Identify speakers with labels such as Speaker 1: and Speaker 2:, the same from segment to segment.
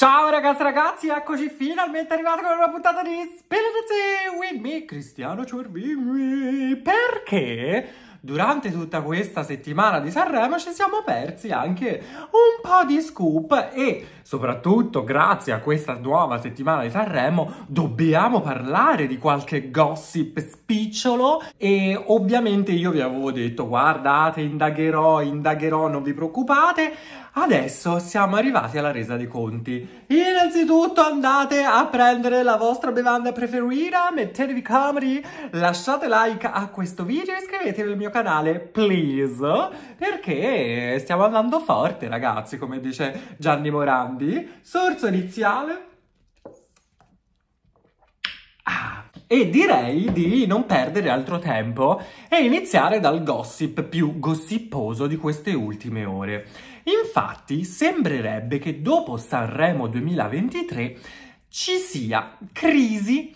Speaker 1: Ciao ragazzi ragazzi, eccoci finalmente arrivati con una puntata di Spillitzy with me, Cristiano Cervini, perché durante tutta questa settimana di Sanremo ci siamo persi anche un po' di scoop e soprattutto grazie a questa nuova settimana di Sanremo dobbiamo parlare di qualche gossip spicciolo e ovviamente io vi avevo detto guardate indagherò, indagherò, non vi preoccupate Adesso siamo arrivati alla resa dei conti. Innanzitutto andate a prendere la vostra bevanda preferita, mettetevi comodi, lasciate like a questo video e iscrivetevi al mio canale, please, perché stiamo andando forte, ragazzi, come dice Gianni Morandi. Sorso iniziale. Ah, e direi di non perdere altro tempo e iniziare dal gossip più gossiposo di queste ultime ore. Infatti sembrerebbe che dopo Sanremo 2023 ci sia crisi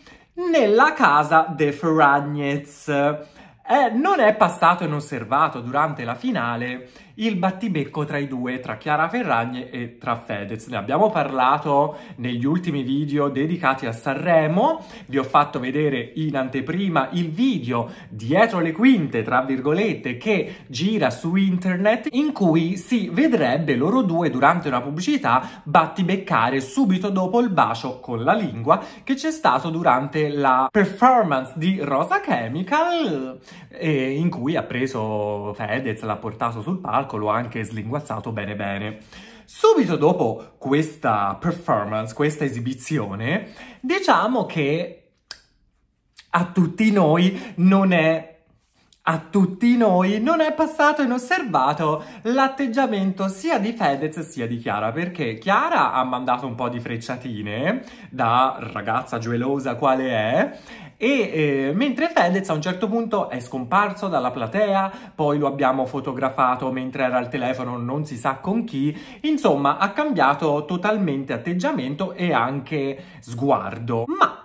Speaker 1: nella casa De Ferragnez. Eh, non è passato inosservato durante la finale il battibecco tra i due, tra Chiara Ferragne e tra Fedez. Ne abbiamo parlato negli ultimi video dedicati a Sanremo, vi ho fatto vedere in anteprima il video dietro le quinte, tra virgolette, che gira su internet in cui si vedrebbe loro due durante una pubblicità battibeccare subito dopo il bacio con la lingua che c'è stato durante la performance di Rosa Chemical eh, in cui ha preso Fedez, l'ha portato sul palco palco, anche slinguazzato bene bene. Subito dopo questa performance, questa esibizione, diciamo che a tutti noi non è a tutti noi non è passato inosservato l'atteggiamento sia di Fedez sia di Chiara perché Chiara ha mandato un po' di frecciatine da ragazza gelosa quale è e eh, mentre Fedez a un certo punto è scomparso dalla platea, poi lo abbiamo fotografato mentre era al telefono non si sa con chi, insomma ha cambiato totalmente atteggiamento e anche sguardo. Ma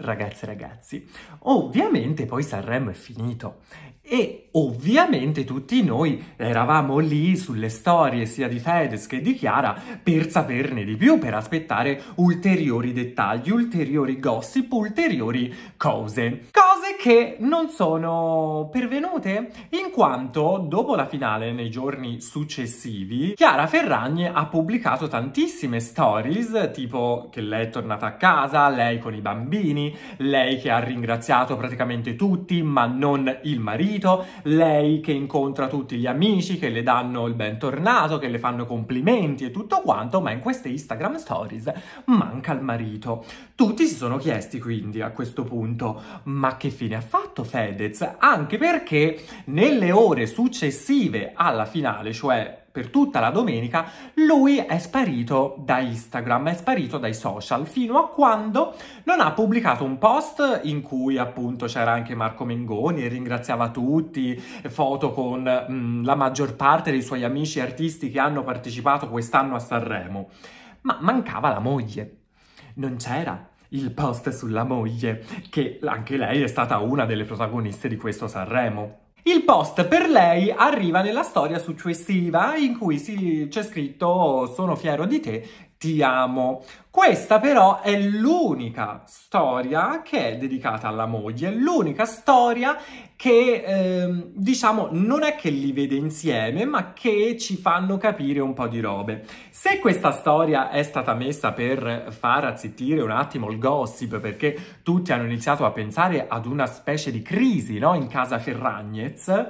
Speaker 1: ragazze e ragazzi. Ovviamente poi Sanremo è finito e ovviamente tutti noi eravamo lì sulle storie sia di Fedez che di Chiara per saperne di più, per aspettare ulteriori dettagli, ulteriori gossip, ulteriori cose. cose che non sono pervenute, in quanto dopo la finale, nei giorni successivi, Chiara Ferragni ha pubblicato tantissime stories, tipo che lei è tornata a casa, lei con i bambini, lei che ha ringraziato praticamente tutti, ma non il marito, lei che incontra tutti gli amici, che le danno il bentornato, che le fanno complimenti e tutto quanto, ma in queste Instagram stories manca il marito. Tutti si sono chiesti quindi a questo punto, ma che fine ha fatto Fedez anche perché nelle ore successive alla finale, cioè per tutta la domenica, lui è sparito da Instagram, è sparito dai social, fino a quando non ha pubblicato un post in cui appunto c'era anche Marco Mengoni e ringraziava tutti, foto con mh, mm, la maggior parte dei suoi amici artisti che hanno partecipato quest'anno a Sanremo. Ma mancava la moglie, non c'era il post sulla moglie, che anche lei è stata una delle protagoniste di questo Sanremo. Il post per lei arriva nella storia successiva in cui c'è scritto sono fiero di te ti amo. Questa però è l'unica storia che è dedicata alla moglie, l'unica storia che ehm, diciamo non è che li vede insieme ma che ci fanno capire un po' di robe. Se questa storia è stata messa per far azzittire un attimo il gossip perché tutti hanno iniziato a pensare ad una specie di crisi no? in casa Ferragnez,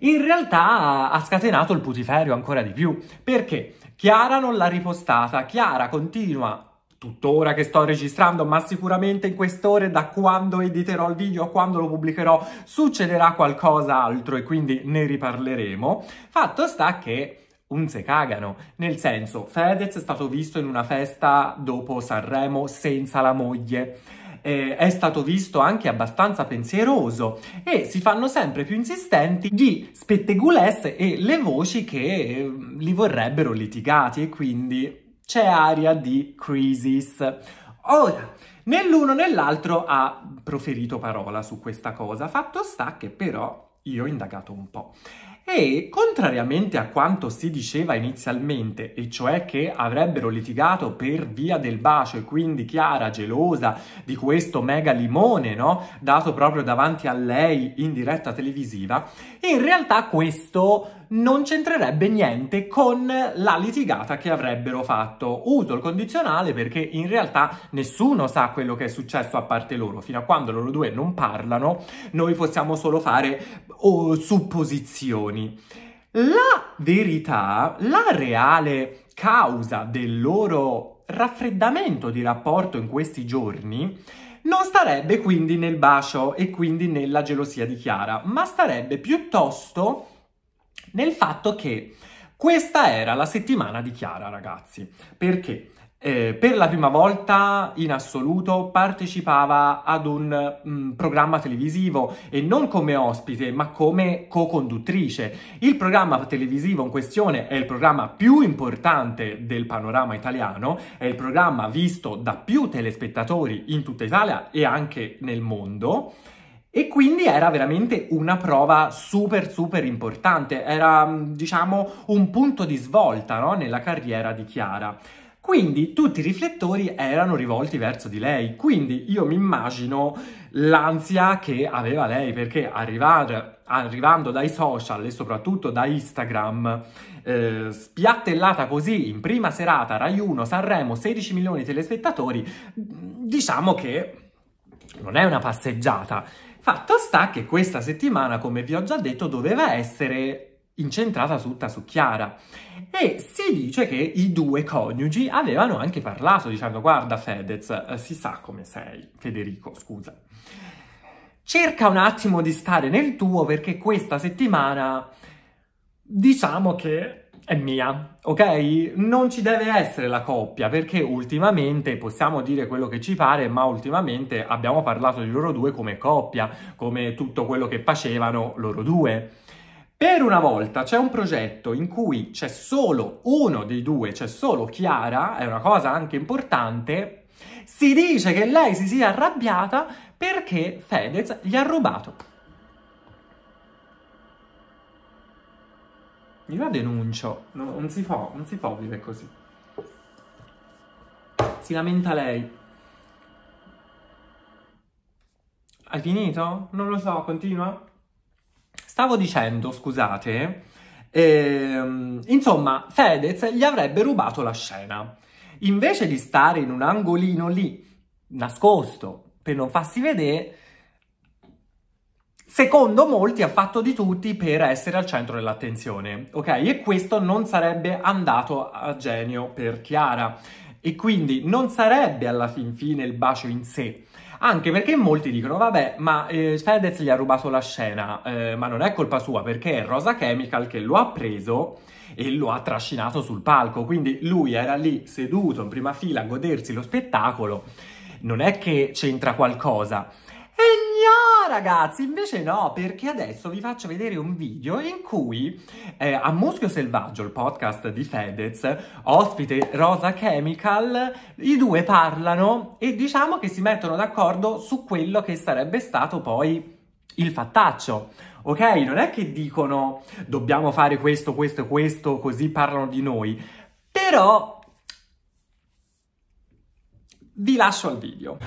Speaker 1: in realtà ha scatenato il putiferio ancora di più perché Chiara non l'ha ripostata, Chiara continua tuttora che sto registrando, ma sicuramente in quest'ora da quando editerò il video, quando lo pubblicherò, succederà qualcosa altro e quindi ne riparleremo. Fatto sta che un se cagano. Nel senso, Fedez è stato visto in una festa dopo Sanremo senza la moglie eh, è stato visto anche abbastanza pensieroso e si fanno sempre più insistenti gli spettegulesse e le voci che mm, li vorrebbero litigati e quindi c'è aria di crisis. Ora, né l'uno né l'altro ha proferito parola su questa cosa, fatto sta che però io ho indagato un po' e, contrariamente a quanto si diceva inizialmente, e cioè che avrebbero litigato per via del bacio e quindi Chiara, gelosa di questo mega limone, no? dato proprio davanti a lei in diretta televisiva, in realtà questo non c'entrerebbe niente con la litigata che avrebbero fatto. Uso il condizionale perché in realtà nessuno sa quello che è successo a parte loro. Fino a quando loro due non parlano, noi possiamo solo fare oh, supposizioni. La verità, la reale causa del loro raffreddamento di rapporto in questi giorni non starebbe quindi nel bacio e quindi nella gelosia di Chiara, ma starebbe piuttosto nel fatto che questa era la settimana di Chiara, ragazzi, perché eh, per la prima volta in assoluto partecipava ad un mh, mm, programma televisivo e non come ospite ma come co-conduttrice. Il programma televisivo in questione è il programma più importante del panorama italiano, è il programma visto da più telespettatori in tutta Italia e anche nel mondo e quindi era veramente una prova super super importante, era mm, diciamo un punto di svolta no? nella carriera di Chiara. Quindi tutti i riflettori erano rivolti verso di lei, quindi io mi immagino l'ansia che aveva lei perché arrivare, arrivando dai social e soprattutto da Instagram, eh, spiattellata così in prima serata, Rai 1, Sanremo, 16 milioni di telespettatori, mm, diciamo che non è una passeggiata. Fatto sta che questa settimana, come vi ho già detto, doveva essere incentrata tutta su Chiara e si dice che i due coniugi avevano anche parlato dicendo guarda Fedez eh, si sa come sei Federico scusa cerca un attimo di stare nel tuo perché questa settimana diciamo che è mia, ok? Non ci deve essere la coppia perché ultimamente possiamo dire quello che ci pare, ma ultimamente abbiamo parlato di loro due come coppia, come tutto quello che facevano loro due. Per una volta c'è un progetto in cui c'è solo uno dei due, c'è solo Chiara, è una cosa anche importante, si dice che lei si sia arrabbiata perché Fedez gli ha rubato Mi la denuncio, no, non si può, non si può vivere così. Si lamenta lei. Hai finito? Non lo so, continua. Stavo dicendo, scusate, ehm, insomma, Fedez gli avrebbe rubato la scena. Invece di stare in un angolino lì, nascosto, per non farsi vedere, secondo molti ha fatto di tutti per essere al centro dell'attenzione, ok? E questo non sarebbe andato a genio per Chiara e quindi non sarebbe alla fin fine il bacio in sé. Anche perché molti dicono, vabbè, ma eh, Fedez gli ha rubato la scena, eh, ma non è colpa sua perché è Rosa Chemical che lo ha preso e lo ha trascinato sul palco, quindi lui era lì seduto in prima fila a godersi lo spettacolo, non è che c'entra qualcosa. E no ragazzi, invece no, perché adesso vi faccio vedere un video in cui eh, a Muschio Selvaggio, il podcast di Fedez, ospite Rosa Chemical, i due parlano e diciamo che si mettono d'accordo su quello che sarebbe stato poi il fattaccio. Ok? Non è che dicono dobbiamo fare questo, questo e questo, così parlano di noi. Però vi lascio al video.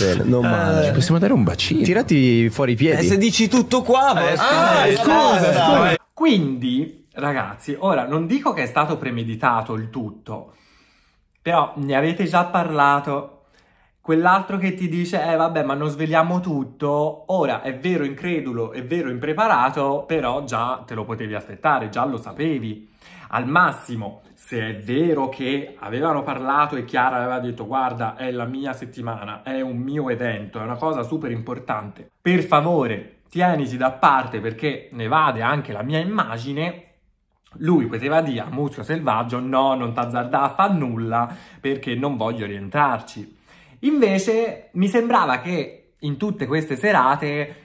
Speaker 1: Bene, non eh, male. Ci possiamo dare un bacino. Tirati fuori i piedi. Eh, se dici tutto qua, ma... Eh, ah, scusa, scusa. Quindi, ragazzi, ora non dico che è stato premeditato il tutto, però ne avete già parlato. Quell'altro che ti dice, eh vabbè, ma non svegliamo tutto, ora è vero incredulo, è vero impreparato, però già te lo potevi aspettare, già lo sapevi. Al massimo, se è vero che avevano parlato e Chiara aveva detto guarda è la mia settimana, è un mio evento, è una cosa super importante, per favore tieniti da parte perché ne vade anche la mia immagine lui poteva dire a Muschio Selvaggio no, non t'azzardà a fa nulla perché non voglio rientrarci. Invece mi sembrava che in tutte queste serate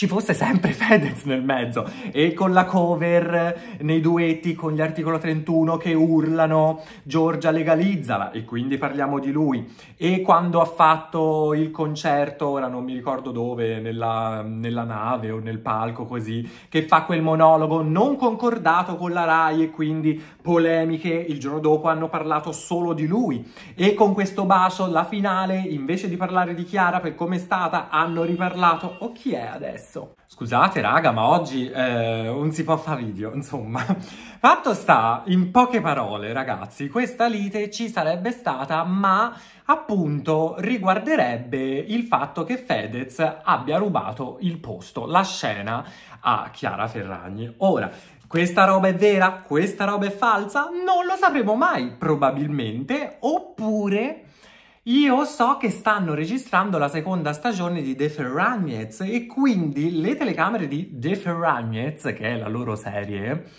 Speaker 1: ci fosse sempre Fedez nel mezzo e con la cover nei duetti con gli articolo 31 che urlano Giorgia legalizzala e quindi parliamo di lui e quando ha fatto il concerto ora non mi ricordo dove nella, nella nave o nel palco così che fa quel monologo non concordato con la RAI e quindi polemiche il giorno dopo hanno parlato solo di lui e con questo bacio la finale invece di parlare di Chiara per come è stata hanno riparlato o oh, chi è adesso pezzo. Scusate raga, ma oggi eh, non si può fare video, insomma. Fatto sta, in poche parole ragazzi, questa lite ci sarebbe stata, ma appunto riguarderebbe il fatto che Fedez abbia rubato il posto, la scena a Chiara Ferragni. Ora, questa roba è vera? Questa roba è falsa? Non lo sapremo mai, probabilmente, oppure io so che stanno registrando la seconda stagione di The Ferragnez e quindi le telecamere di The Ferragnez, che è la loro serie,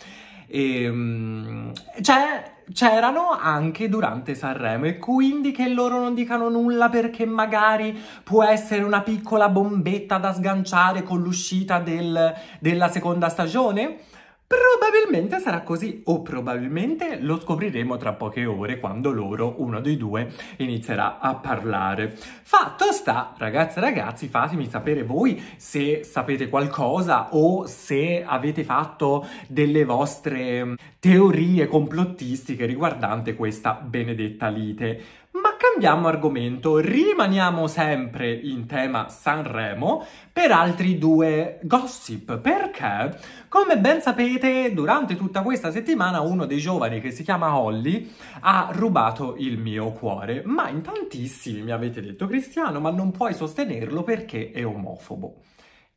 Speaker 1: ehm, cioè c'erano anche durante Sanremo e quindi che loro non dicano nulla perché magari può essere una piccola bombetta da sganciare con l'uscita del, della seconda stagione? Probabilmente sarà così o probabilmente lo scopriremo tra poche ore quando loro, uno dei due, inizierà a parlare. Fatto sta, ragazze e ragazzi, fatemi sapere voi se sapete qualcosa o se avete fatto delle vostre mm, teorie complottistiche riguardante questa benedetta lite. Ma cambiamo argomento, rimaniamo sempre in tema Sanremo per altri due gossip, perché come ben sapete durante tutta questa settimana uno dei giovani che si chiama Holly ha rubato il mio cuore, ma in tantissimi mi avete detto Cristiano ma non puoi sostenerlo perché è omofobo.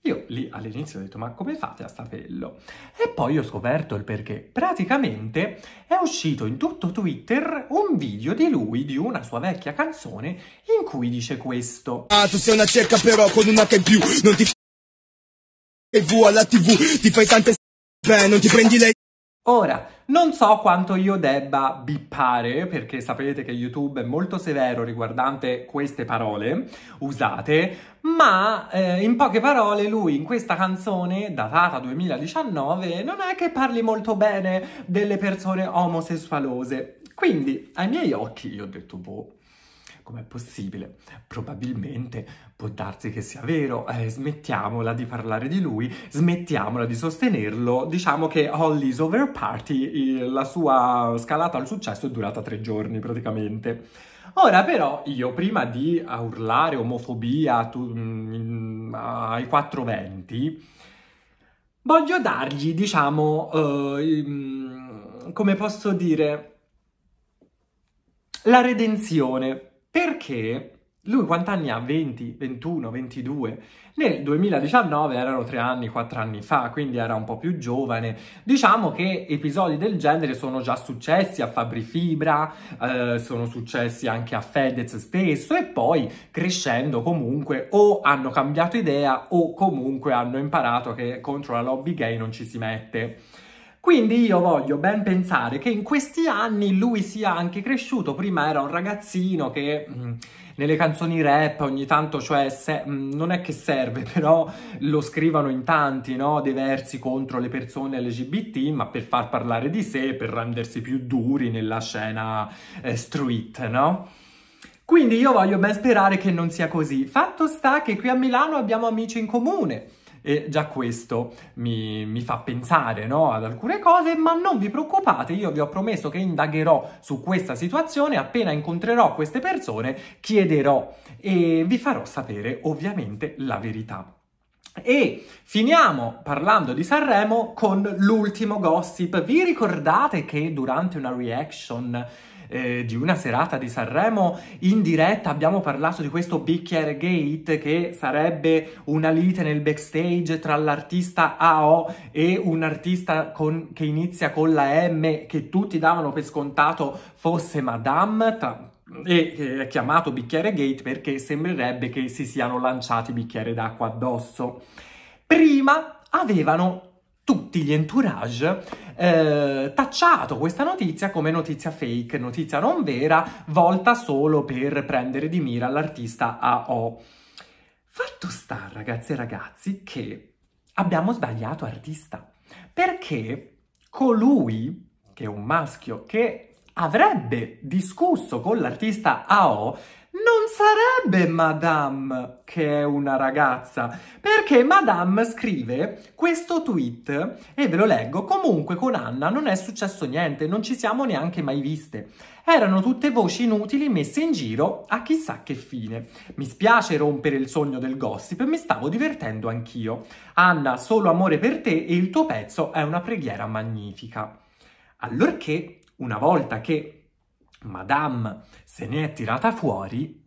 Speaker 1: Io lì all'inizio ho detto ma come fate a saperlo? E poi ho scoperto il perché. Praticamente è uscito in tutto Twitter un video di lui, di una sua vecchia canzone, in cui dice questo. Ah, tu sei una cerca però con una che in più, non ti TV alla TV, ti fai tante s***e, non ti prendi lei. Ora, non so quanto io debba bippare, perché sapete che YouTube è molto severo riguardante queste parole usate, ma eh, in poche parole lui in questa canzone, datata 2019, non è che parli molto bene delle persone omosessualose. Quindi, ai miei occhi, io ho detto, boh, com'è possibile? Probabilmente può darsi che sia vero, eh, smettiamola di parlare di lui, smettiamola di sostenerlo, diciamo che Holly's Over Party, la sua scalata al successo è durata tre giorni praticamente. Ora però io prima di urlare omofobia tu, mm, ai 420 voglio dargli, diciamo, eh, come posso dire, la redenzione. Perché lui quanti anni ha? 20, 21, 22? Nel 2019 erano tre anni, quattro anni fa, quindi era un po' più giovane. Diciamo che episodi del genere sono già successi a Fabri Fibra, eh, sono successi anche a Fedez stesso e poi crescendo comunque o hanno cambiato idea o comunque hanno imparato che contro la lobby gay non ci si mette. Quindi io voglio ben pensare che in questi anni lui sia anche cresciuto, prima era un ragazzino che mh, mm, nelle canzoni rap ogni tanto, cioè se, mh, mm, non è che serve, però lo scrivono in tanti, no? Dei versi contro le persone LGBT, ma per far parlare di sé, per rendersi più duri nella scena eh, street, no? Quindi io voglio ben sperare che non sia così. Fatto sta che qui a Milano abbiamo amici in comune e già questo mi, mi fa pensare no, ad alcune cose, ma non vi preoccupate, io vi ho promesso che indagherò su questa situazione, appena incontrerò queste persone chiederò e vi farò sapere ovviamente la verità. E finiamo parlando di Sanremo con l'ultimo gossip. Vi ricordate che durante una reaction eh, di una serata di Sanremo in diretta abbiamo parlato di questo bicchiere gate che sarebbe una lite nel backstage tra l'artista AO e un artista con, che inizia con la M che tutti davano per scontato fosse Madame, tra, e è chiamato bicchiere gate perché sembrerebbe che si siano lanciati bicchiere d'acqua addosso. Prima avevano tutti gli entourage eh, tacciato questa notizia come notizia fake, notizia non vera, volta solo per prendere di mira l'artista AO. Fatto sta, ragazzi e ragazzi, che abbiamo sbagliato artista, perché colui, che è un maschio, che avrebbe discusso con l'artista AO, non sarebbe Madame che è una ragazza, perché Madame scrive questo tweet e ve lo leggo, comunque con Anna non è successo niente, non ci siamo neanche mai viste. Erano tutte voci inutili messe in giro a chissà che fine. Mi spiace rompere il sogno del gossip, mi stavo divertendo anch'io. Anna, solo amore per te e il tuo pezzo è una preghiera magnifica. Allorché, una volta che Madame se ne è tirata fuori,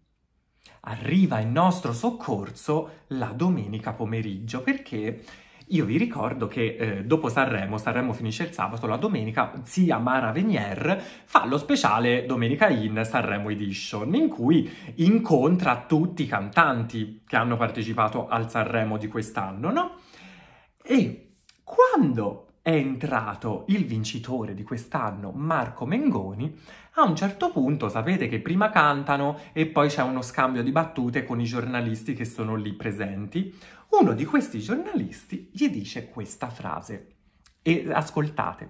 Speaker 1: arriva in nostro soccorso la domenica pomeriggio, perché io vi ricordo che eh, dopo Sanremo, Sanremo finisce il sabato, la domenica zia Mara Venier fa lo speciale Domenica in Sanremo Edition, in cui incontra tutti i cantanti che hanno partecipato al Sanremo di quest'anno, no? E quando è entrato il vincitore di quest'anno, Marco Mengoni, a un certo punto sapete che prima cantano e poi c'è uno scambio di battute con i giornalisti che sono lì presenti. Uno di questi giornalisti gli dice questa frase e ascoltate.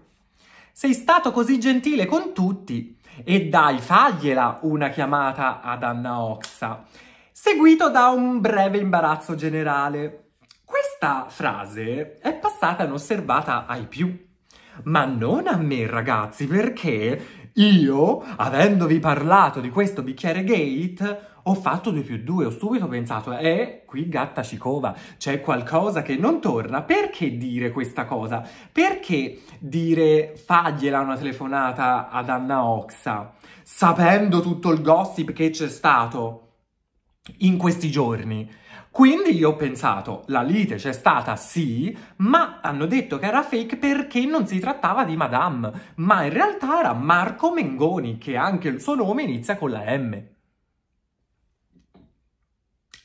Speaker 1: Sei stato così gentile con tutti e dai, fagliela una chiamata ad Anna Oxa, seguito da un breve imbarazzo generale. Questa frase è non osservata ai più. Ma non a me, ragazzi, perché io, avendovi parlato di questo bicchiere gate, ho fatto 2 più 2, ho subito pensato, eh, qui gatta ci cova, c'è qualcosa che non torna, perché dire questa cosa? Perché dire fagliela una telefonata ad Anna Oxa, sapendo tutto il gossip che c'è stato in questi giorni? Quindi io ho pensato, la lite c'è stata sì, ma hanno detto che era fake perché non si trattava di Madame, ma in realtà era Marco Mengoni, che anche il suo nome inizia con la M.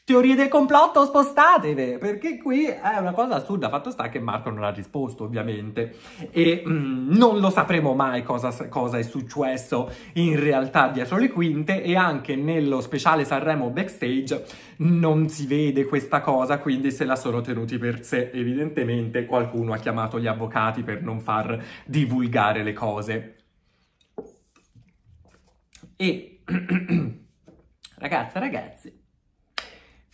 Speaker 1: Teorie del complotto, spostatevi! Perché qui è una cosa assurda. Fatto sta che Marco non ha risposto, ovviamente, e mm, non lo sapremo mai cosa, cosa, è successo in realtà dietro le quinte. E anche nello speciale Sanremo backstage non si vede questa cosa, quindi se la sono tenuti per sé. Evidentemente qualcuno ha chiamato gli avvocati per non far divulgare le cose. E ragazze, ragazzi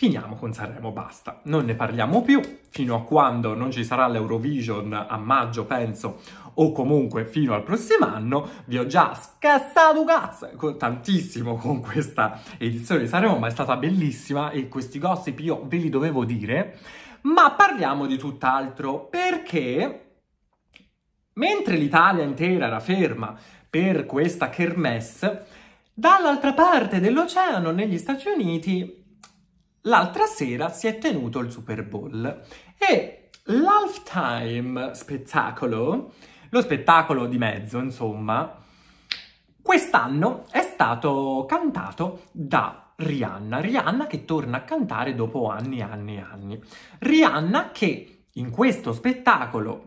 Speaker 1: Finiamo con Sanremo, basta, non ne parliamo più, fino a quando non ci sarà l'Eurovision a maggio, penso, o comunque fino al prossimo anno, vi ho già scassato cazzo tantissimo con questa edizione di Sanremo, ma è stata bellissima e questi gossip io ve li dovevo dire, ma parliamo di tutt'altro, perché mentre l'Italia intera era ferma per questa kermesse, dall'altra parte dell'oceano, negli Stati Uniti, l'altra sera si è tenuto il Super Bowl e l'halftime spettacolo, lo spettacolo di mezzo insomma, quest'anno è stato cantato da Rihanna, Rihanna che torna a cantare dopo anni e anni e anni. Rihanna che in questo spettacolo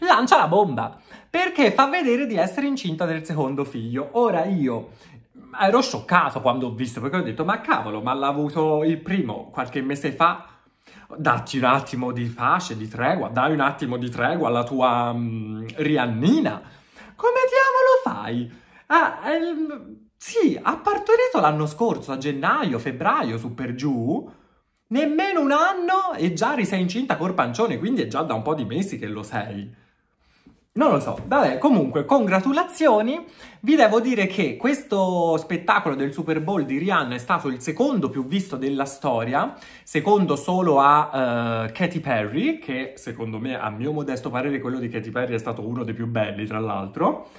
Speaker 1: lancia la bomba perché fa vedere di essere incinta del secondo figlio. Ora io ero scioccato quando ho visto, perché ho detto, ma cavolo, ma l'ha avuto il primo qualche mese fa? Dacci un attimo di pace, di tregua, dai un attimo di tregua alla tua um, Riannina. Come diavolo fai? Ah, ehm, sì, ha partorito l'anno scorso, a gennaio, febbraio, su per giù. Nemmeno un anno e già risei incinta col pancione, quindi è già da un po' di mesi che lo sei. Non lo so, vabbè, comunque, congratulazioni. Vi devo dire che questo spettacolo del Super Bowl di Rihanna è stato il secondo più visto della storia, secondo solo a uh, Katy Perry, che secondo me, a mio modesto parere, quello di Katy Perry è stato uno dei più belli, tra l'altro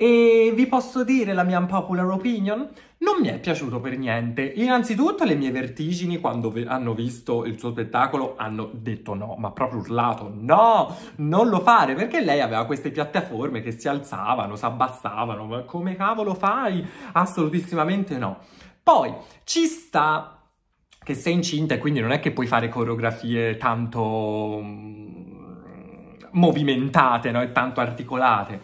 Speaker 1: e vi posso dire la mia unpopular opinion? Non mi è piaciuto per niente. Innanzitutto le mie vertigini quando ve- hanno visto il suo spettacolo hanno detto no, ma proprio urlato no, non lo fare perché lei aveva queste piattaforme che si alzavano, si abbassavano, ma come cavolo fai? Assolutissimamente no. Poi ci sta che sei incinta e quindi non è che puoi fare coreografie tanto mm, movimentate no? e tanto articolate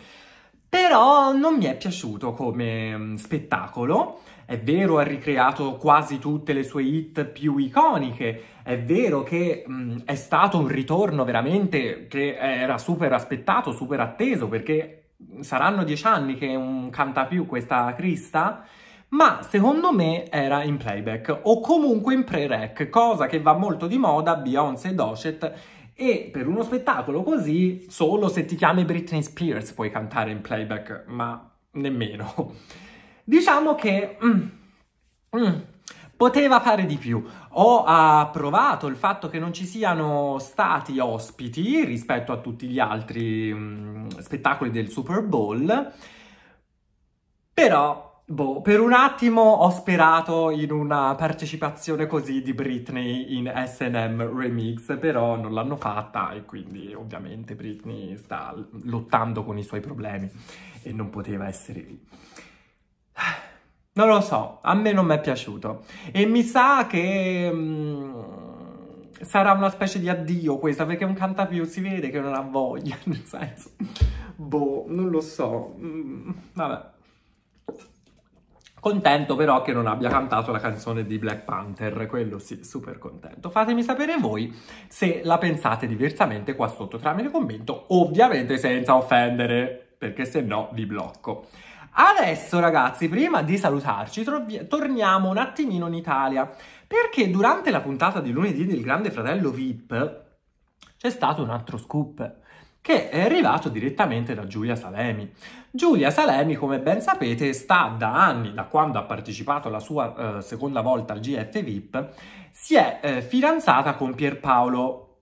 Speaker 1: però non mi è piaciuto come mm, spettacolo. È vero, ha ricreato quasi tutte le sue hit più iconiche, è vero che mh, mm, è stato un ritorno veramente che era super aspettato, super atteso, perché saranno dieci anni che non canta più questa Crista, ma secondo me era in playback o comunque in pre-rec, cosa che va molto di moda, Beyoncé e Docet e per uno spettacolo così, solo se ti chiami Britney Spears puoi cantare in playback, ma nemmeno. Diciamo che... Mm, mm, poteva fare di più. Ho approvato ah, il fatto che non ci siano stati ospiti rispetto a tutti gli altri mm, spettacoli del Super Bowl, però Boh, per un attimo ho sperato in una partecipazione così di Britney in SM Remix, però non l'hanno fatta e quindi ovviamente Britney sta lottando con i suoi problemi e non poteva essere lì. Non lo so, a me non mi è piaciuto e mi sa che... Mh, mm, sarà una specie di addio questa, perché un più si vede che non ha voglia, nel senso... Boh, non lo so. Mm, vabbè. Contento però che non abbia cantato la canzone di Black Panther, quello sì, super contento. Fatemi sapere voi se la pensate diversamente qua sotto tramite commento, ovviamente senza offendere, perché se no vi blocco. Adesso ragazzi, prima di salutarci, torniamo un attimino in Italia, perché durante la puntata di lunedì del Grande Fratello VIP c'è stato un altro scoop che è arrivato direttamente da Giulia Salemi. Giulia Salemi, come ben sapete, sta da anni, da quando ha partecipato la sua eh, seconda volta al GF VIP, si è eh, fidanzata con Pierpaolo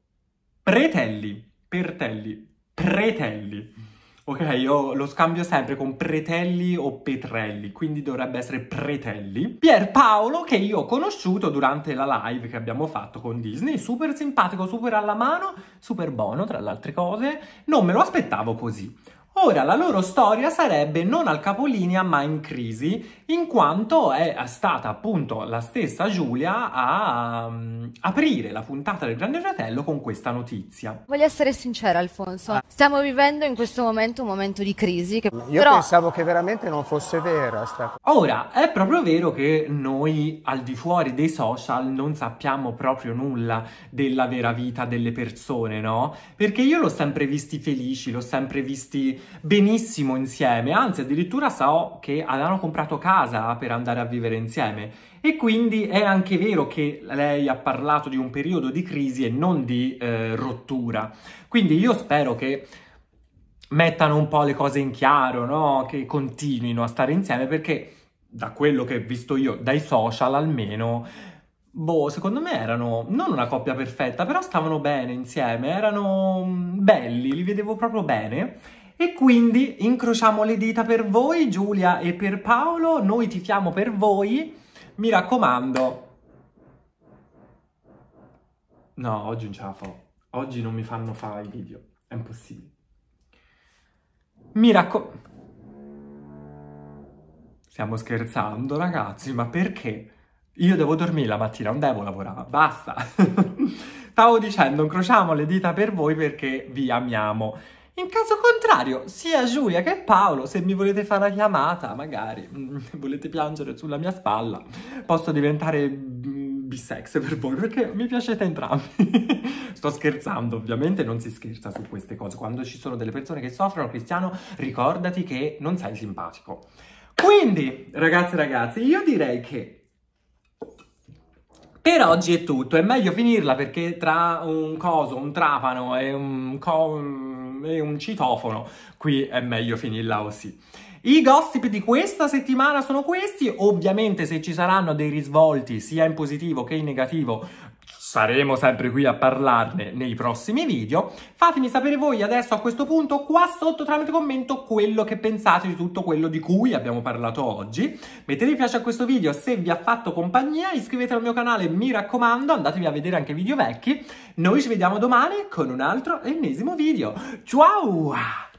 Speaker 1: Pretelli, Pertelli, Pretelli, Ok, io lo scambio sempre con Pretelli o Petrelli, quindi dovrebbe essere Pretelli. Pierpaolo, che io ho conosciuto durante la live che abbiamo fatto con Disney, super simpatico, super alla mano, super buono tra le altre cose. Non me lo aspettavo così. Ora la loro storia sarebbe non al capolinea ma in crisi, in quanto è stata appunto la stessa Giulia a um, aprire la puntata del Grande Fratello con questa notizia. Voglio essere sincera Alfonso, ah. stiamo vivendo in questo momento un momento di crisi. Che... Io Però... pensavo che veramente non fosse vera. Sta... Ora, è proprio vero che noi al di fuori dei social non sappiamo proprio nulla della vera vita delle persone, no? Perché io l'ho sempre visti felici, l'ho sempre visti benissimo insieme, anzi addirittura so che avevano comprato casa per andare a vivere insieme. E quindi è anche vero che lei ha parlato di un periodo di crisi e non di eh, rottura. Quindi io spero che mettano un po' le cose in chiaro, no? che continuino a stare insieme perché da quello che ho visto io, dai social almeno, boh, secondo me erano non una coppia perfetta, però stavano bene insieme, erano mm, belli, li vedevo proprio bene e quindi incrociamo le dita per voi, Giulia e per Paolo, noi tifiamo per voi, mi raccomando. No, oggi non ce la fa. Oggi non mi fanno fare i video, è impossibile. Mi raccomando. Stiamo scherzando ragazzi, ma perché? Io devo dormire la mattina, non devo lavorare, basta. Stavo dicendo, incrociamo le dita per voi perché vi amiamo. In caso contrario, sia Giulia che Paolo, se mi volete fare una chiamata, magari mm, volete piangere sulla mia spalla, posso diventare mm, bisex per voi perché mi piacete entrambi. Sto scherzando, ovviamente non si scherza su queste cose. Quando ci sono delle persone che soffrono, Cristiano, ricordati che non sei simpatico. Quindi, ragazzi e ragazzi, io direi che per oggi è tutto, è meglio finirla perché tra un coso, un trapano e un... Co- è eh, un citofono, qui è meglio finirla così. I gossip di questa settimana sono questi, ovviamente se ci saranno dei risvolti sia in positivo che in negativo saremo sempre qui a parlarne nei prossimi video. Fatemi sapere voi adesso a questo punto qua sotto tramite commento quello che pensate di tutto quello di cui abbiamo parlato oggi. Mettete mi piace a questo video se vi ha fatto compagnia, iscrivetevi al mio canale, mi raccomando, andatevi a vedere anche i video vecchi. Noi ci vediamo domani con un altro ennesimo video. Ciao!